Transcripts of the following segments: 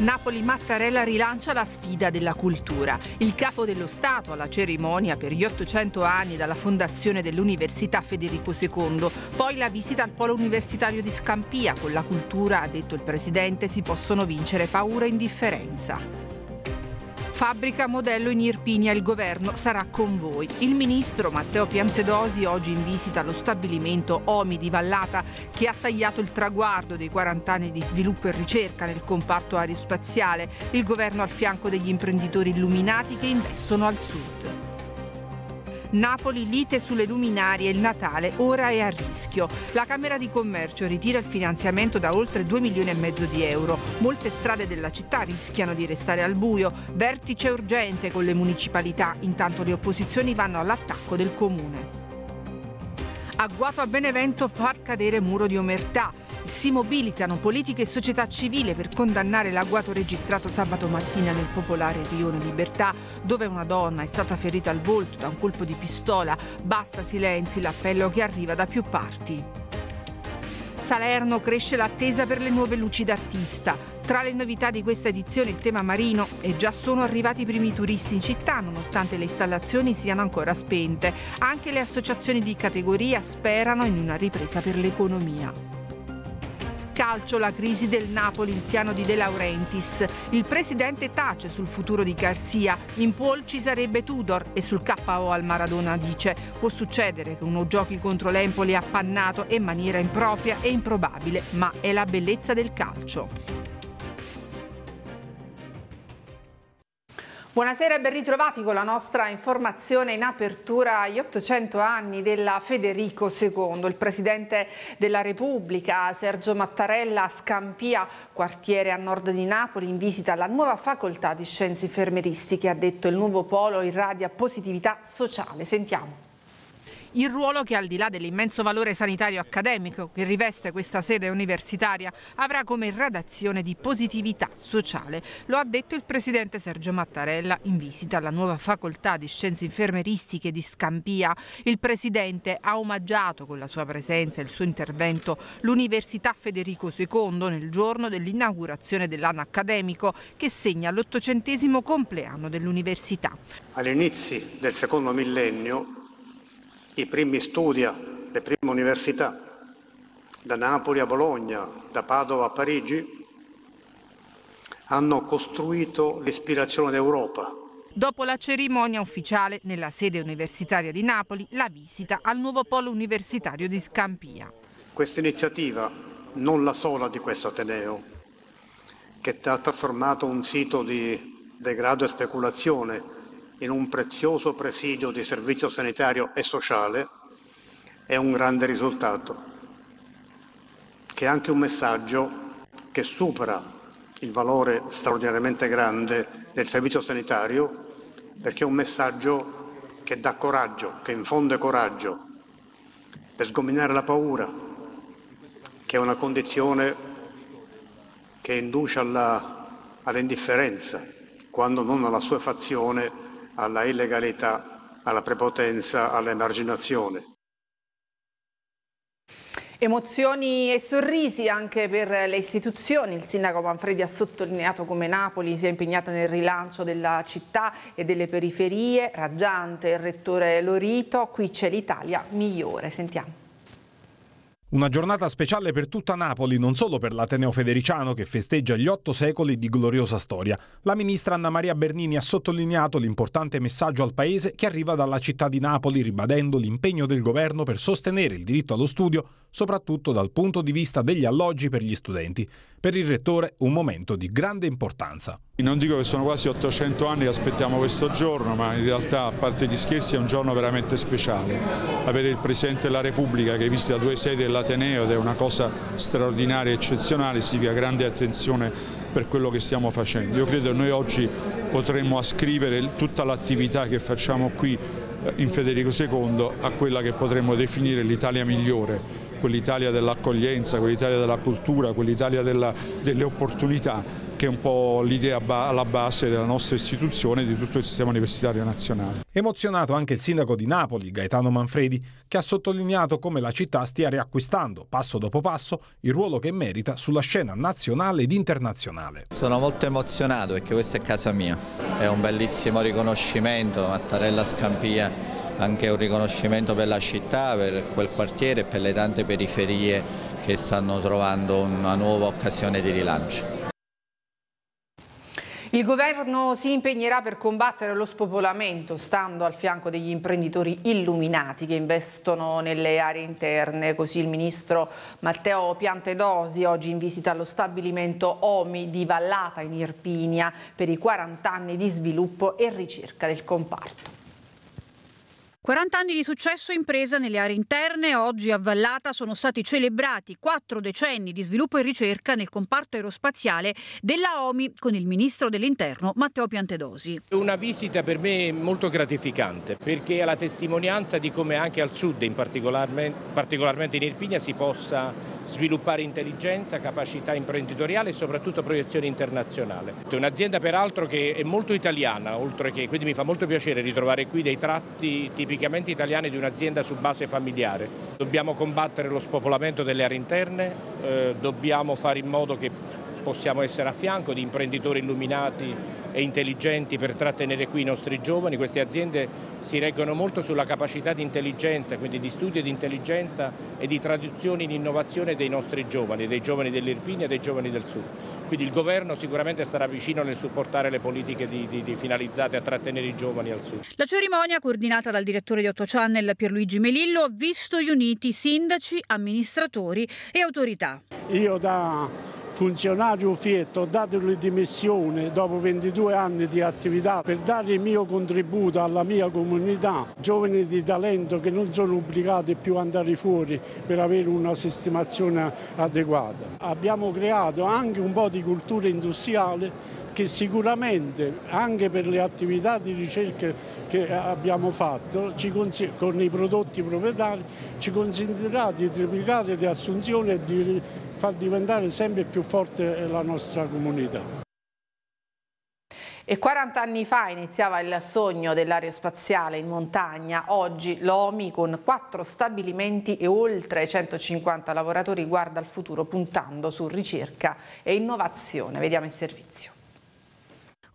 Napoli Mattarella rilancia la sfida della cultura. Il capo dello Stato alla cerimonia per gli 800 anni dalla fondazione dell'Università Federico II, poi la visita al polo universitario di Scampia con la cultura, ha detto il presidente, si possono vincere paura e indifferenza. Fabbrica modello in Irpinia, il governo sarà con voi. Il ministro Matteo Piantedosi oggi in visita allo stabilimento Omi di Vallata che ha tagliato il traguardo dei 40 anni di sviluppo e ricerca nel comparto aerospaziale. Il governo al fianco degli imprenditori illuminati che investono al sud. Napoli lite sulle luminarie, il Natale ora è a rischio. La Camera di Commercio ritira il finanziamento da oltre 2 milioni e mezzo di euro. Molte strade della città rischiano di restare al buio. Vertice urgente con le municipalità, intanto le opposizioni vanno all'attacco del comune. Agguato a Benevento far cadere muro di omertà. Si mobilitano politica e società civile per condannare l'agguato registrato sabato mattina nel popolare Rione Libertà, dove una donna è stata ferita al volto da un colpo di pistola. Basta silenzi, l'appello che arriva da più parti. Salerno cresce l'attesa per le nuove luci d'artista. Tra le novità di questa edizione il tema marino e già sono arrivati i primi turisti in città nonostante le installazioni siano ancora spente. Anche le associazioni di categoria sperano in una ripresa per l'economia calcio la crisi del Napoli, il piano di De Laurentiis. Il presidente tace sul futuro di Garcia, in Paul ci sarebbe Tudor e sul KO al Maradona dice può succedere che uno giochi contro l'Empoli appannato in maniera impropria e improbabile, ma è la bellezza del calcio. Buonasera e ben ritrovati con la nostra informazione in apertura agli 800 anni della Federico II. Il Presidente della Repubblica, Sergio Mattarella, a Scampia, quartiere a nord di Napoli, in visita alla nuova facoltà di scienze infermeristiche. Ha detto il nuovo polo irradia positività sociale. Sentiamo il ruolo che al di là dell'immenso valore sanitario accademico che riveste questa sede universitaria avrà come radazione di positività sociale. Lo ha detto il presidente Sergio Mattarella in visita alla nuova facoltà di scienze infermeristiche di Scampia. Il presidente ha omaggiato con la sua presenza e il suo intervento l'Università Federico II nel giorno dell'inaugurazione dell'anno accademico che segna l'ottocentesimo compleanno dell'università. All'inizio del secondo millennio i primi studi, le prime università, da Napoli a Bologna, da Padova a Parigi, hanno costruito l'ispirazione d'Europa. Dopo la cerimonia ufficiale nella sede universitaria di Napoli, la visita al nuovo polo universitario di Scampia. Questa iniziativa, non la sola di questo Ateneo, che ha trasformato un sito di degrado e speculazione in un prezioso presidio di servizio sanitario e sociale è un grande risultato, che è anche un messaggio che supera il valore straordinariamente grande del servizio sanitario, perché è un messaggio che dà coraggio, che infonde coraggio per sgominare la paura, che è una condizione che induce alla, all'indifferenza, quando non alla sua fazione alla illegalità, alla prepotenza, all'emarginazione. Emozioni e sorrisi anche per le istituzioni. Il sindaco Manfredi ha sottolineato come Napoli sia impegnata nel rilancio della città e delle periferie. Raggiante, il rettore Lorito, qui c'è l'Italia migliore. Sentiamo. Una giornata speciale per tutta Napoli, non solo per l'Ateneo Federiciano che festeggia gli otto secoli di gloriosa storia. La ministra Anna Maria Bernini ha sottolineato l'importante messaggio al Paese che arriva dalla città di Napoli, ribadendo l'impegno del governo per sostenere il diritto allo studio, soprattutto dal punto di vista degli alloggi per gli studenti. Per il Rettore un momento di grande importanza. Non dico che sono quasi 800 anni che aspettiamo questo giorno, ma in realtà, a parte gli scherzi, è un giorno veramente speciale. Avere il Presidente della Repubblica che visita due sedi della dell'Ateneo ed è una cosa straordinaria, eccezionale, significa grande attenzione per quello che stiamo facendo. Io credo che noi oggi potremmo ascrivere tutta l'attività che facciamo qui eh, in Federico II a quella che potremmo definire l'Italia migliore, quell'Italia dell'accoglienza, quell'Italia della cultura, quell'Italia delle opportunità che è un po' l'idea alla base della nostra istituzione e di tutto il sistema universitario nazionale. Emozionato anche il sindaco di Napoli, Gaetano Manfredi, che ha sottolineato come la città stia riacquistando, passo dopo passo, il ruolo che merita sulla scena nazionale ed internazionale. Sono molto emozionato perché questa è casa mia, è un bellissimo riconoscimento, Mattarella Scampia anche un riconoscimento per la città, per quel quartiere e per le tante periferie che stanno trovando una nuova occasione di rilancio. Il governo si impegnerà per combattere lo spopolamento, stando al fianco degli imprenditori illuminati che investono nelle aree interne. Così il ministro Matteo Piantedosi, oggi in visita allo stabilimento OMI di Vallata in Irpinia, per i 40 anni di sviluppo e ricerca del comparto. 40 anni di successo impresa nelle aree interne, oggi a Vallata sono stati celebrati quattro decenni di sviluppo e ricerca nel comparto aerospaziale della OMI con il ministro dell'interno Matteo Piantedosi. Una visita per me molto gratificante perché è la testimonianza di come anche al sud, in particolarmente, in Irpigna, si possa sviluppare intelligenza, capacità imprenditoriale e soprattutto proiezione internazionale. È un'azienda peraltro che è molto italiana, oltre che quindi mi fa molto piacere ritrovare qui dei tratti tipici tipicamente italiane di un'azienda su base familiare. Dobbiamo combattere lo spopolamento delle aree interne, eh, dobbiamo fare in modo che possiamo essere a fianco di imprenditori illuminati e intelligenti per trattenere qui i nostri giovani. Queste aziende si reggono molto sulla capacità di intelligenza, quindi di studio di intelligenza e di traduzione in innovazione dei nostri giovani, dei giovani dell'Irpinia e dei giovani del Sud. Quindi il governo sicuramente starà vicino nel supportare le politiche di, di, di finalizzate a trattenere i giovani al sud. La cerimonia, coordinata dal direttore di 8 Channel Pierluigi Melillo, ha visto riuniti sindaci, amministratori e autorità. Io da funzionario Fietto, ho dato le dimissioni dopo 22 anni di attività per dare il mio contributo alla mia comunità, giovani di talento che non sono obbligati più ad andare fuori per avere una sistemazione adeguata. Abbiamo creato anche un po' di cultura industriale che sicuramente anche per le attività di ricerca che abbiamo fatto con i prodotti proprietari ci consentirà di triplicare le assunzioni e di far diventare sempre più forte la nostra comunità. E 40 anni fa iniziava il sogno dell'aerospaziale in montagna, oggi l'OMI con quattro stabilimenti e oltre 150 lavoratori guarda al futuro puntando su ricerca e innovazione. Vediamo il servizio.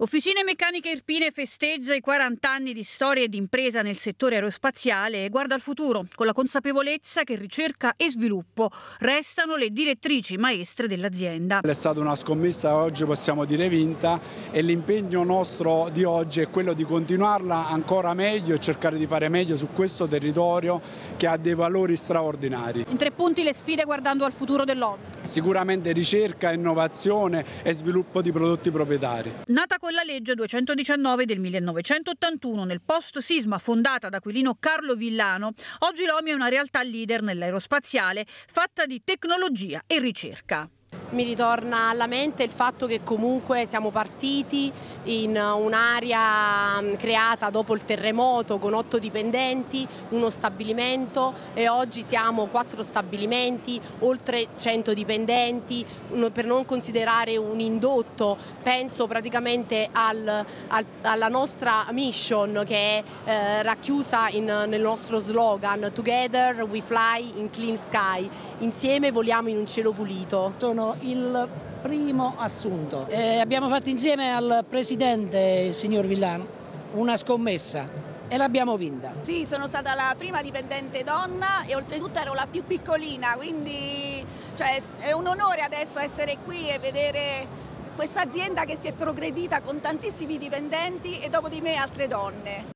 Officine Meccaniche Irpine festeggia i 40 anni di storia ed impresa nel settore aerospaziale e guarda al futuro con la consapevolezza che ricerca e sviluppo restano le direttrici maestre dell'azienda. È stata una scommessa oggi possiamo dire vinta e l'impegno nostro di oggi è quello di continuarla ancora meglio e cercare di fare meglio su questo territorio che ha dei valori straordinari. In tre punti le sfide guardando al futuro dell'ONU. Sicuramente ricerca, innovazione e sviluppo di prodotti proprietari. Nata con con la legge 219 del 1981 nel post sisma fondata da Aquilino Carlo Villano, oggi l'OMI è una realtà leader nell'aerospaziale fatta di tecnologia e ricerca mi ritorna alla mente il fatto che comunque siamo partiti in un'area mm, creata dopo il terremoto con otto dipendenti, uno stabilimento e oggi siamo quattro stabilimenti, oltre 100 dipendenti, per non considerare un indotto, penso praticamente al, al, alla nostra mission che è eh, racchiusa in, nel nostro slogan Together we fly in clean sky, insieme voliamo in un cielo pulito. Sono il primo assunto. E eh, abbiamo fatto insieme al presidente, il signor Villan, una scommessa e l'abbiamo vinta. Sì, sono stata la prima dipendente donna e oltretutto ero la più piccolina, quindi cioè, è un onore adesso essere qui e vedere questa azienda che si è progredita con tantissimi dipendenti e dopo di me altre donne.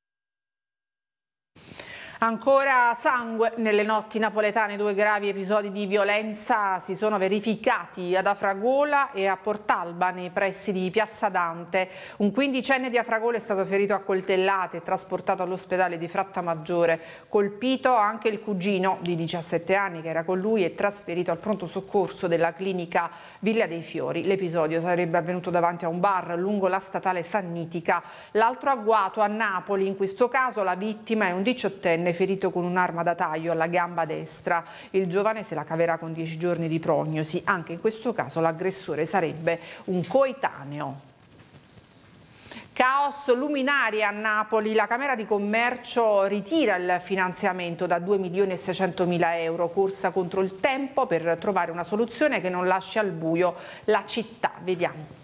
Ancora sangue nelle notti napoletane, due gravi episodi di violenza si sono verificati ad Afragola e a Portalba nei pressi di Piazza Dante. Un quindicenne di Afragola è stato ferito a coltellate e trasportato all'ospedale di Frattamaggiore, colpito anche il cugino di 17 anni che era con lui e trasferito al pronto soccorso della clinica Villa dei Fiori. L'episodio sarebbe avvenuto davanti a un bar lungo la statale Sannitica. L'altro agguato a Napoli, in questo caso la vittima è un diciottenne venne ferito con un'arma da taglio alla gamba destra. Il giovane se la caverà con 10 giorni di prognosi. Anche in questo caso l'aggressore sarebbe un coetaneo. Caos luminari a Napoli, la Camera di Commercio ritira il finanziamento da 2 milioni e 600 mila euro, corsa contro il tempo per trovare una soluzione che non lasci al buio la città. Vediamo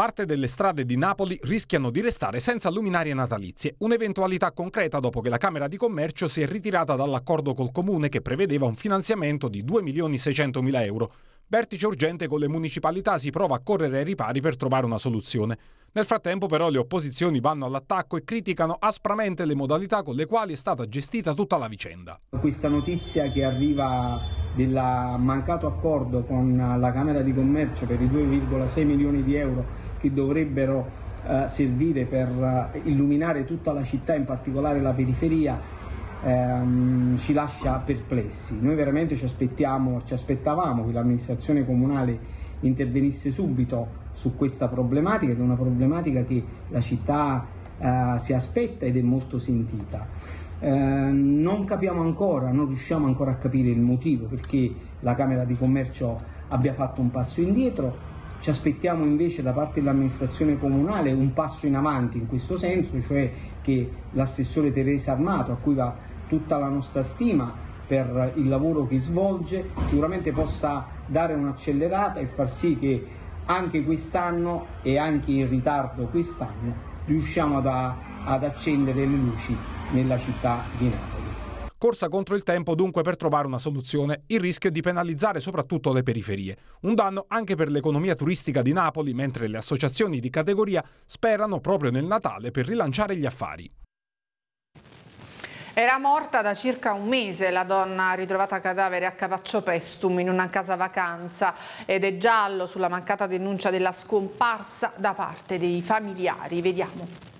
parte delle strade di Napoli rischiano di restare senza luminarie natalizie, un'eventualità concreta dopo che la Camera di Commercio si è ritirata dall'accordo col Comune che prevedeva un finanziamento di 2.600.000 euro. Vertice urgente con le municipalità si prova a correre ai ripari per trovare una soluzione. Nel frattempo però le opposizioni vanno all'attacco e criticano aspramente le modalità con le quali è stata gestita tutta la vicenda. Questa notizia che arriva del mancato accordo con la Camera di Commercio per i 2,6 milioni di euro che dovrebbero eh, servire per eh, illuminare tutta la città, in particolare la periferia, ehm, ci lascia perplessi. Noi veramente ci aspettiamo, ci aspettavamo che l'amministrazione comunale intervenisse subito su questa problematica, che è una problematica che la città eh, si aspetta ed è molto sentita. Eh, non capiamo ancora, non riusciamo ancora a capire il motivo perché la Camera di Commercio abbia fatto un passo indietro, ci aspettiamo invece da parte dell'amministrazione comunale un passo in avanti in questo senso, cioè che l'assessore Teresa Armato, a cui va tutta la nostra stima per il lavoro che svolge, sicuramente possa dare un'accelerata e far sì che anche quest'anno e anche in ritardo quest'anno riusciamo ad, ad accendere le luci nella città di Napoli. Corsa contro il tempo dunque per trovare una soluzione. Il rischio è di penalizzare soprattutto le periferie. Un danno anche per l'economia turistica di Napoli, mentre le associazioni di categoria sperano proprio nel Natale per rilanciare gli affari. Era morta da circa un mese la donna ritrovata cadavere a Cavaccio Pestum in una casa vacanza ed è giallo sulla mancata denuncia della scomparsa da parte dei familiari. Vediamo.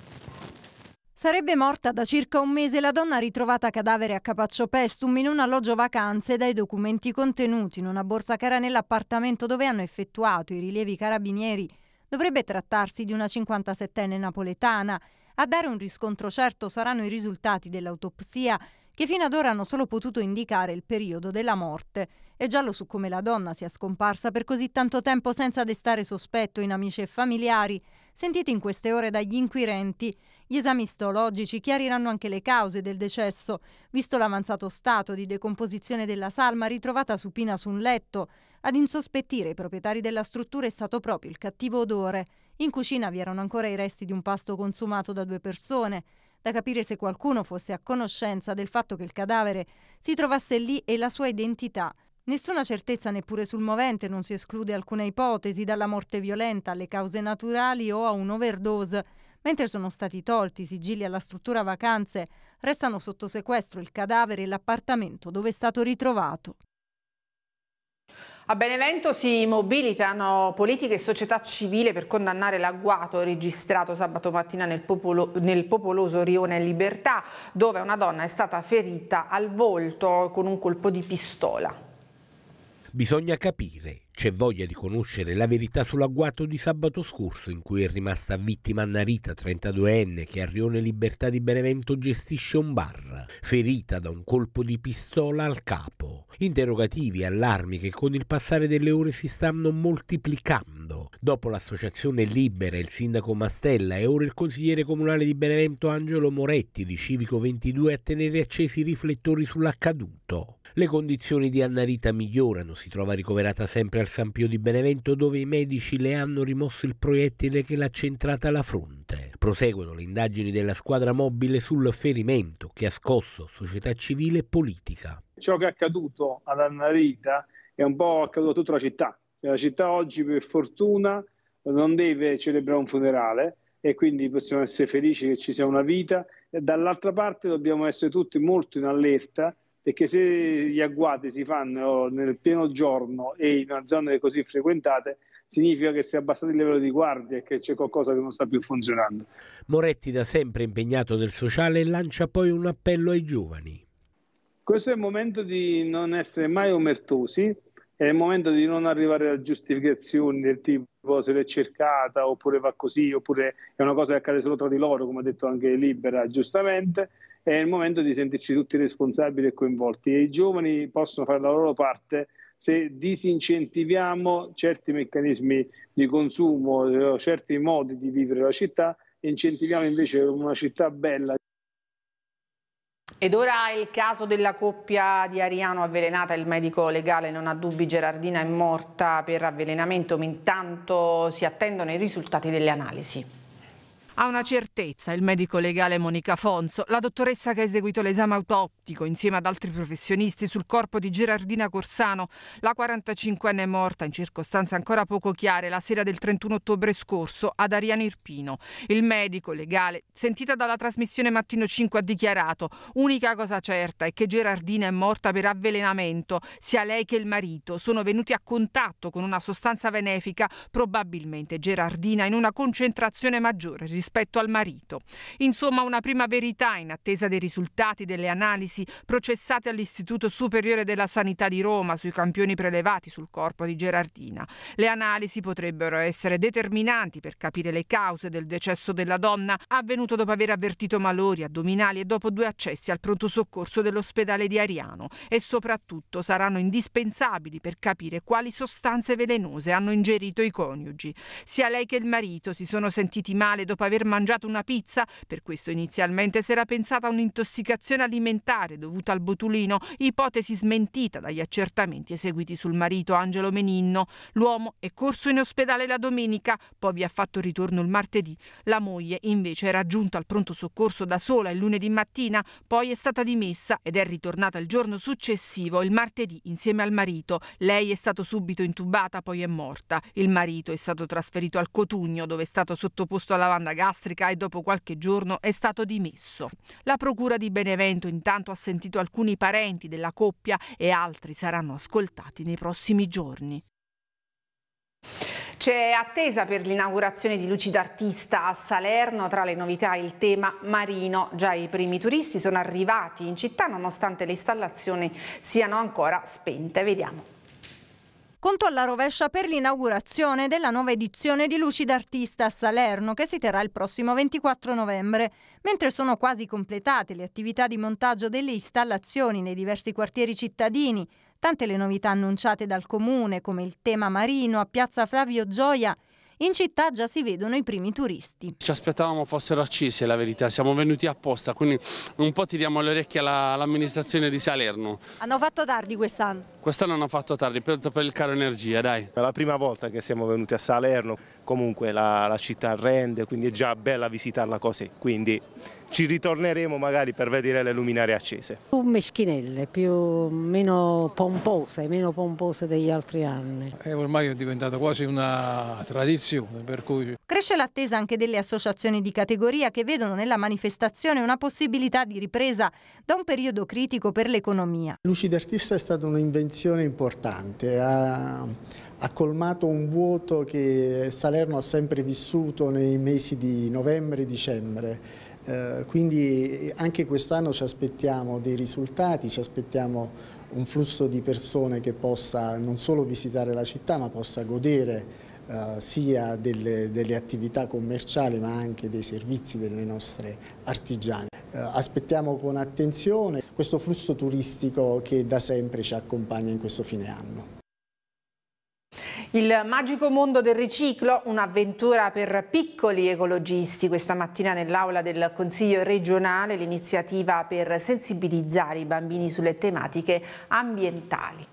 Sarebbe morta da circa un mese la donna ritrovata cadavere a Capaccio Pestum in un alloggio vacanze dai documenti contenuti in una borsa che era nell'appartamento dove hanno effettuato i rilievi carabinieri. Dovrebbe trattarsi di una 57enne napoletana. A dare un riscontro certo saranno i risultati dell'autopsia che fino ad ora hanno solo potuto indicare il periodo della morte. E giallo su come la donna sia scomparsa per così tanto tempo senza destare sospetto in amici e familiari, sentiti in queste ore dagli inquirenti. Gli esami istologici chiariranno anche le cause del decesso, visto l'avanzato stato di decomposizione della salma ritrovata supina su un letto. Ad insospettire i proprietari della struttura è stato proprio il cattivo odore. In cucina vi erano ancora i resti di un pasto consumato da due persone da capire se qualcuno fosse a conoscenza del fatto che il cadavere si trovasse lì e la sua identità. Nessuna certezza neppure sul movente, non si esclude alcuna ipotesi, dalla morte violenta alle cause naturali o a un overdose. Mentre sono stati tolti i sigilli alla struttura vacanze, restano sotto sequestro il cadavere e l'appartamento dove è stato ritrovato. A Benevento si mobilitano politica e società civile per condannare l'agguato registrato sabato mattina nel, popolo, nel, popoloso Rione Libertà, dove una donna è stata ferita al volto con un colpo di pistola. Bisogna capire, c'è voglia di conoscere la verità sull'agguato di sabato scorso in cui è rimasta vittima Annarita, 32enne, che a Rione Libertà di Benevento gestisce un bar, ferita da un colpo di pistola al capo. Interrogativi e allarmi che con il passare delle ore si stanno moltiplicando. Dopo l'associazione Libera, il sindaco Mastella e ora il consigliere comunale di Benevento Angelo Moretti di Civico 22 a tenere accesi i riflettori sull'accaduto. Le condizioni di Anna Rita migliorano, si trova ricoverata sempre al San Pio di Benevento dove i medici le hanno rimosso il proiettile che l'ha centrata alla fronte. Proseguono le indagini della squadra mobile sul ferimento che ha scosso società civile e politica. Ciò che è accaduto ad Anna Rita è un po' accaduto a tutta la città. La città oggi per fortuna non deve celebrare un funerale e quindi possiamo essere felici che ci sia una vita. Dall'altra parte dobbiamo essere tutti molto in allerta perché se gli agguati si fanno nel pieno giorno e in una zona così frequentata, significa che si è abbassato il livello di guardia e che c'è qualcosa che non sta più funzionando. Moretti, da sempre impegnato nel sociale, lancia poi un appello ai giovani. Questo è il momento di non essere mai omertosi, è il momento di non arrivare a giustificazioni del tipo se l'è cercata oppure va così, oppure è una cosa che accade solo tra di loro, come ha detto anche Libera giustamente è il momento di sentirci tutti responsabili e coinvolti e i giovani possono fare la loro parte se disincentiviamo certi meccanismi di consumo, eh, certi modi di vivere la città, incentiviamo invece una città bella. Ed ora il caso della coppia di Ariano avvelenata, il medico legale non ha dubbi, Gerardina è morta per avvelenamento, intanto si attendono i risultati delle analisi. Ha una certezza il medico legale Monica Fonzo, la dottoressa che ha eseguito l'esame autoptico insieme ad altri professionisti sul corpo di Gerardina Corsano, la 45enne morta in circostanze ancora poco chiare la sera del 31 ottobre scorso ad Ariano Irpino. Il medico legale, sentita dalla trasmissione Mattino 5, ha dichiarato unica cosa certa è che Gerardina è morta per avvelenamento, sia lei che il marito sono venuti a contatto con una sostanza benefica, probabilmente Gerardina in una concentrazione maggiore rispetto rispetto al marito. Insomma, una prima verità in attesa dei risultati delle analisi processate all'Istituto Superiore della Sanità di Roma sui campioni prelevati sul corpo di Gerardina. Le analisi potrebbero essere determinanti per capire le cause del decesso della donna avvenuto dopo aver avvertito malori addominali e dopo due accessi al pronto soccorso dell'ospedale di Ariano e soprattutto saranno indispensabili per capire quali sostanze velenose hanno ingerito i coniugi. Sia lei che il marito si sono sentiti male dopo aver aver mangiato una pizza, per questo inizialmente si era pensata a un'intossicazione alimentare dovuta al botulino, ipotesi smentita dagli accertamenti eseguiti sul marito Angelo Meninno. L'uomo è corso in ospedale la domenica, poi vi ha fatto ritorno il martedì. La moglie invece era giunta al pronto soccorso da sola il lunedì mattina, poi è stata dimessa ed è ritornata il giorno successivo, il martedì, insieme al marito. Lei è stata subito intubata, poi è morta. Il marito è stato trasferito al Cotugno dove è stato sottoposto alla lavanda gas gastrica e dopo qualche giorno è stato dimesso. La procura di Benevento intanto ha sentito alcuni parenti della coppia e altri saranno ascoltati nei prossimi giorni. C'è attesa per l'inaugurazione di Luci d'Artista a Salerno, tra le novità il tema marino. Già i primi turisti sono arrivati in città nonostante le installazioni siano ancora spente. Vediamo. Conto alla rovescia per l'inaugurazione della nuova edizione di Luci Artista a Salerno che si terrà il prossimo 24 novembre. Mentre sono quasi completate le attività di montaggio delle installazioni nei diversi quartieri cittadini, tante le novità annunciate dal comune come il tema marino a Piazza Flavio Gioia in città già si vedono i primi turisti. Ci aspettavamo fossero è la verità, siamo venuti apposta, quindi un po' tiriamo le orecchie all'amministrazione alla, di Salerno. Hanno fatto tardi quest'anno? Quest'anno hanno fatto tardi, penso per il caro energia, dai. È la prima volta che siamo venuti a Salerno, comunque la, la città rende, quindi è già bella visitarla così, quindi ci ritorneremo magari per vedere le luminarie accese. Più meschinelle, più, meno pompose, meno pompose degli altri anni. E eh, ormai è diventata quasi una tradizione. Cui... Cresce l'attesa anche delle associazioni di categoria che vedono nella manifestazione una possibilità di ripresa da un periodo critico per l'economia. Lucid Artista è stata un'invenzione importante, ha, ha colmato un vuoto che Salerno ha sempre vissuto nei mesi di novembre e dicembre eh, quindi eh, anche quest'anno ci aspettiamo dei risultati, ci aspettiamo un flusso di persone che possa non solo visitare la città ma possa godere eh, sia delle, delle, attività commerciali ma anche dei servizi delle nostre artigiane. Eh, aspettiamo con attenzione questo flusso turistico che da sempre ci accompagna in questo fine anno. Il magico mondo del riciclo, un'avventura per piccoli ecologisti. Questa mattina nell'aula del Consiglio regionale l'iniziativa per sensibilizzare i bambini sulle tematiche ambientali.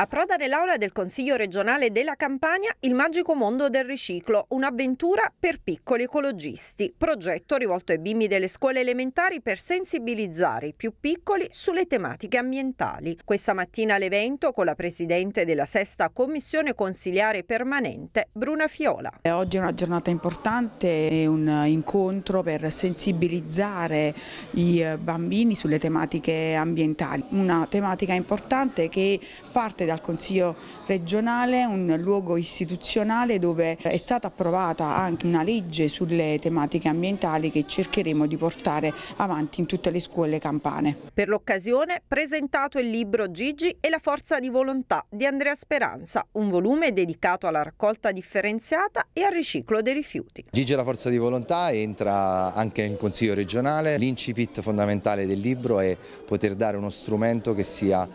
Approda nell'aula del Consiglio regionale della Campania il magico mondo del riciclo, un'avventura per piccoli ecologisti, progetto rivolto ai bimbi delle scuole elementari per sensibilizzare i più piccoli sulle tematiche ambientali. Questa mattina l'evento con la Presidente della Sesta Commissione Consiliare Permanente, Bruna Fiola. Oggi è una giornata importante, è un incontro per sensibilizzare i eh, bambini sulle tematiche ambientali, una tematica importante che parte dal Consiglio regionale, un luogo istituzionale dove è stata approvata anche una legge sulle tematiche ambientali che cercheremo di portare avanti in tutte le scuole campane. Per l'occasione presentato il libro Gigi e la forza di volontà di Andrea Speranza, un volume dedicato alla raccolta differenziata e al riciclo dei rifiuti. Gigi e la forza di volontà entra anche in Consiglio regionale, l'incipit fondamentale del libro è poter dare uno strumento che sia eh,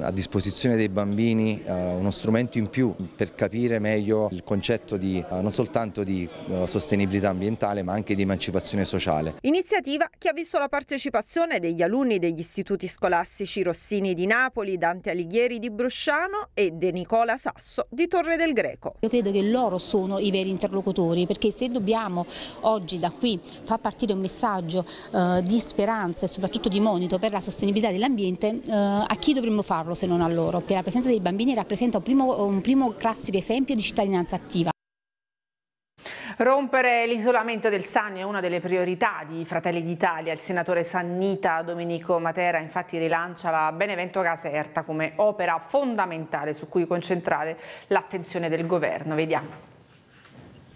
a disposizione formazione dei bambini eh, uno strumento in più per capire meglio il concetto di, eh, non soltanto di eh, sostenibilità ambientale ma anche di emancipazione sociale. Iniziativa che ha visto la partecipazione degli alunni degli istituti scolastici Rossini di Napoli, Dante Alighieri di Brusciano e De Nicola Sasso di Torre del Greco. Io credo che loro sono i veri interlocutori perché se dobbiamo oggi da qui far partire un messaggio eh, di speranza e soprattutto di monito per la sostenibilità dell'ambiente, eh, a chi dovremmo farlo se non a loro? perché la presenza dei bambini rappresenta un primo, un primo classico esempio di cittadinanza attiva. Rompere l'isolamento del Sannio è una delle priorità di Fratelli d'Italia. Il senatore Sannita Domenico Matera infatti rilancia la Benevento Caserta come opera fondamentale su cui concentrare l'attenzione del governo. Vediamo.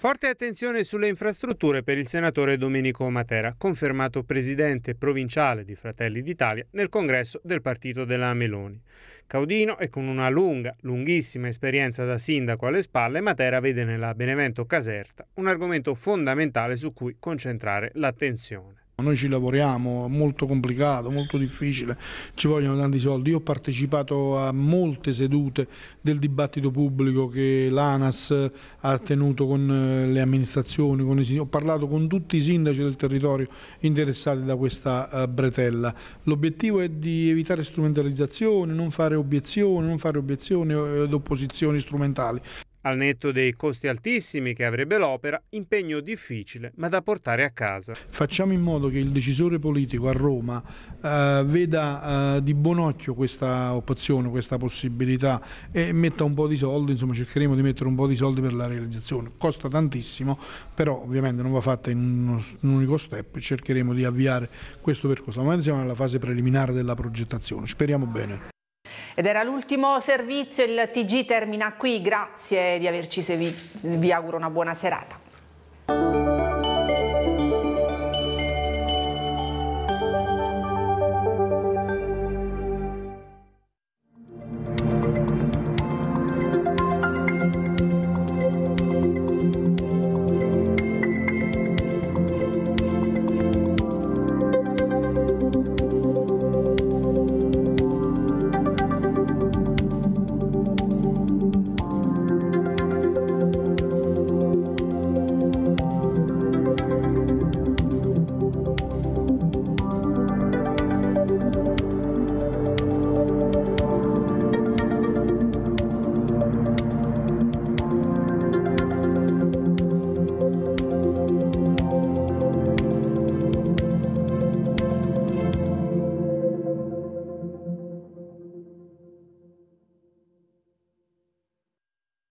Forte attenzione sulle infrastrutture per il senatore Domenico Matera, confermato presidente provinciale di Fratelli d'Italia nel congresso del partito della Meloni. Caudino e con una lunga, lunghissima esperienza da sindaco alle spalle, Matera vede nella Benevento Caserta un argomento fondamentale su cui concentrare l'attenzione. Noi ci lavoriamo, è molto complicato, molto difficile, ci vogliono tanti soldi. Io ho partecipato a molte sedute del dibattito pubblico che l'ANAS ha tenuto con eh, le amministrazioni, con i, ho parlato con tutti i sindaci del territorio interessati da questa eh, bretella. L'obiettivo è di evitare strumentalizzazioni, non fare obiezioni, non fare obiezioni eh, ed opposizioni strumentali. Al netto dei costi altissimi che avrebbe l'opera, impegno difficile ma da portare a casa. Facciamo in modo che il decisore politico a Roma eh, veda eh, di buon occhio questa opzione, questa possibilità e metta un po' di soldi, insomma cercheremo di mettere un po' di soldi per la realizzazione. Costa tantissimo, però ovviamente non va fatta in, uno, in un unico step, cercheremo di avviare questo percorso. Ma siamo nella fase preliminare della progettazione, speriamo bene. Ed era l'ultimo servizio, il TG termina qui, grazie di averci seguito, vi auguro una buona serata.